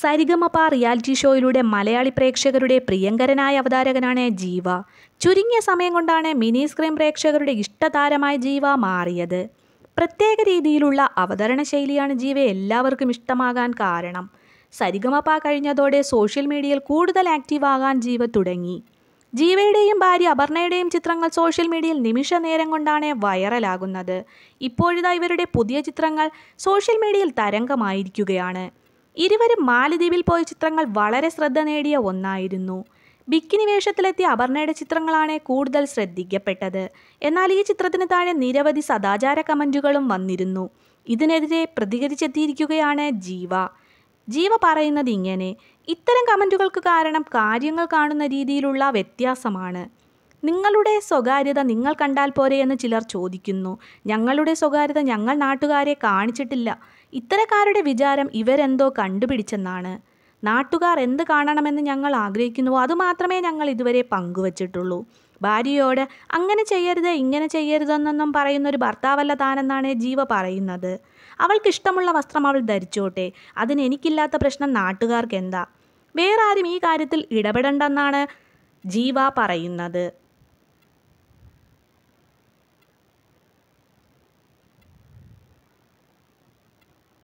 സരിഗമപ reality ഷോയിലൂടെ Malayali പ്രേക്ഷകരുടെ പ്രിയങ്കരനായ അവതാരകനാണ് ജീവ ചുരുങ്ങിയ സമയം കൊണ്ടാണ് മിനി സ്ക്രീം പ്രേക്ഷകരുടെ ഇഷ്ടതാരമായ ജീവ മാറിയത് പ്രത്യേക രീതിയിലുള്ള അവതരണ ശൈലിയാണ് ജീവയെ എല്ലാവർക്കും ഇഷ്ടമാകാൻ കാരണം സരിഗമപ കഴിഞ്ഞതോടെ സോഷ്യൽ മീഡിയയിൽ കൂടുതൽ ആക്റ്റീവ് ആകാൻ ജീവ തുടങ്ങി ജീവയുടെയും ഭാര്യ അപർണയുടെയും ചിത്രങ്ങൾ സോഷ്യൽ മീഡിയയിൽ നിമിഷ നേരം കൊണ്ടാണ് വൈറലാകുന്നത് ഇപ്പോഴിതാ ഇവരുടെ പുതിയ ചിത്രങ്ങൾ സോഷ്യൽ മീഡിയയിൽ തരംഗമായിരിക്കുകയാണ് ഇരുവരും മാലിദ്വീപിൽ പോയ ചിത്രങ്ങൾ വളരെ ശ്രദ്ധ നേടിയ ഒന്നായിരുന്നു ബിക്കിനി വേഷത്തിലെത്തിയ അപർണയുടെ ചിത്രങ്ങളാണ് കൂടുതൽ ശ്രദ്ധിക്കപ്പെട്ടത് എന്നാൽ ഈ ചിത്രത്തിന് താഴെ നിരവധി സദാചാര കമൻറ്റുകളും വന്നിരുന്നു ഇതിനെതിരെ പ്രതികരിച്ചെത്തിയിരിക്കുകയാണ് ജീവ ജീവ പറയുന്നത് ഇങ്ങനെ ഇത്തരം കമൻറ്റുകൾക്ക് കാരണം കാര്യങ്ങൾ കാണുന്ന രീതിയിലുള്ള വ്യത്യാസമാണ് നിങ്ങളുടെ സ്വകാര്യത നിങ്ങൾ കണ്ടാൽ പോരെ എന്ന് ചിലർ ചോദിക്കുന്നു ഞങ്ങളുടെ സ്വകാര്യത ഞങ്ങൾ നാട്ടുകാരെ കാണിച്ചിട്ടില്ല ഇത്തരക്കാരുടെ വിചാരം ഇവരെന്തോ കണ്ടുപിടിച്ചെന്നാണ് നാട്ടുകാർ എന്ത് കാണണമെന്ന് ഞങ്ങൾ ആഗ്രഹിക്കുന്നു അതുമാത്രമേ ഞങ്ങൾ ഇതുവരെ പങ്കുവച്ചിട്ടുള്ളൂ ഭാര്യയോട് അങ്ങനെ ചെയ്യരുത് ഇങ്ങനെ ചെയ്യരുതെന്നൊന്നും പറയുന്നൊരു ഭർത്താവല്ല താനെന്നാണ് ജീവ പറയുന്നത് അവൾക്കിഷ്ടമുള്ള വസ്ത്രം അവൾ ധരിച്ചോട്ടെ അതിന് എനിക്കില്ലാത്ത പ്രശ്നം നാട്ടുകാർക്ക് എന്താ വേറാരും ഈ കാര്യത്തിൽ ഇടപെടണ്ടെന്നാണ് ജീവ പറയുന്നത്